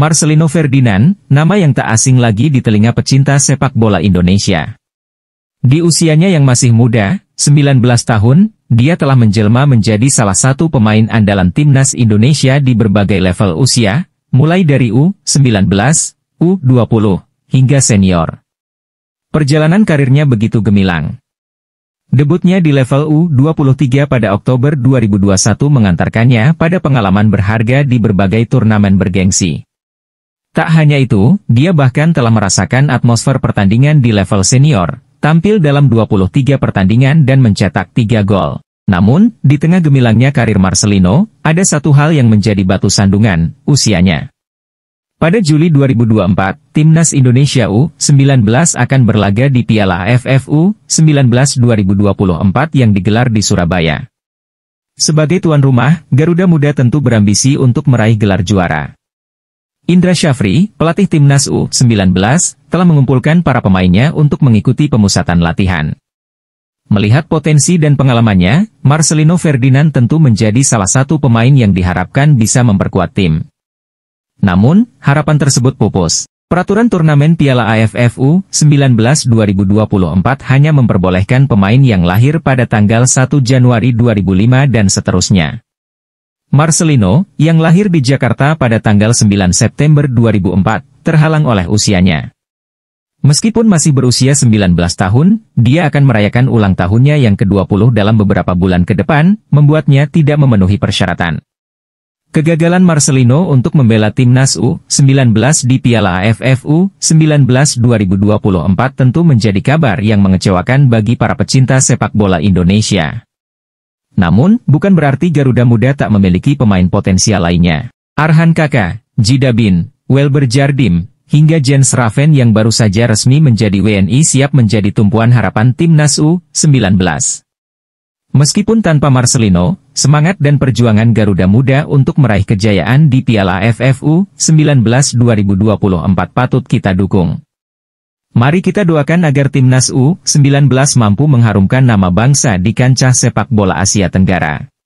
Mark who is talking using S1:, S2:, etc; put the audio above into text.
S1: Marcelino Ferdinand, nama yang tak asing lagi di telinga pecinta sepak bola Indonesia. Di usianya yang masih muda, 19 tahun, dia telah menjelma menjadi salah satu pemain andalan timnas Indonesia di berbagai level usia, mulai dari U19, U20, hingga senior. Perjalanan karirnya begitu gemilang. Debutnya di level U23 pada Oktober 2021 mengantarkannya pada pengalaman berharga di berbagai turnamen bergengsi. Tak hanya itu, dia bahkan telah merasakan atmosfer pertandingan di level senior, tampil dalam 23 pertandingan dan mencetak 3 gol. Namun, di tengah gemilangnya karir Marcelino, ada satu hal yang menjadi batu sandungan, usianya. Pada Juli 2024, Timnas Indonesia U-19 akan berlaga di Piala AFF U-19 2024 yang digelar di Surabaya. Sebagai tuan rumah, Garuda Muda tentu berambisi untuk meraih gelar juara. Indra Syafri, pelatih timnas U19, telah mengumpulkan para pemainnya untuk mengikuti pemusatan latihan. Melihat potensi dan pengalamannya, Marcelino Ferdinand tentu menjadi salah satu pemain yang diharapkan bisa memperkuat tim. Namun, harapan tersebut pupus. Peraturan turnamen Piala AFF U19 2024 hanya memperbolehkan pemain yang lahir pada tanggal 1 Januari 2005 dan seterusnya. Marcelino, yang lahir di Jakarta pada tanggal 9 September 2004, terhalang oleh usianya. Meskipun masih berusia 19 tahun, dia akan merayakan ulang tahunnya yang ke-20 dalam beberapa bulan ke depan, membuatnya tidak memenuhi persyaratan. Kegagalan Marcelino untuk membela timnas U19 di Piala AFF U19 2024 tentu menjadi kabar yang mengecewakan bagi para pecinta sepak bola Indonesia. Namun, bukan berarti Garuda Muda tak memiliki pemain potensial lainnya. Arhan Kaka, Bin, Welber Jardim, hingga Jens Raven yang baru saja resmi menjadi WNI siap menjadi tumpuan harapan Timnas U-19. Meskipun tanpa Marcelino, semangat dan perjuangan Garuda Muda untuk meraih kejayaan di Piala AFF U-19 2024 patut kita dukung. Mari kita doakan agar timnas U-19 mampu mengharumkan nama bangsa di kancah sepak bola Asia Tenggara.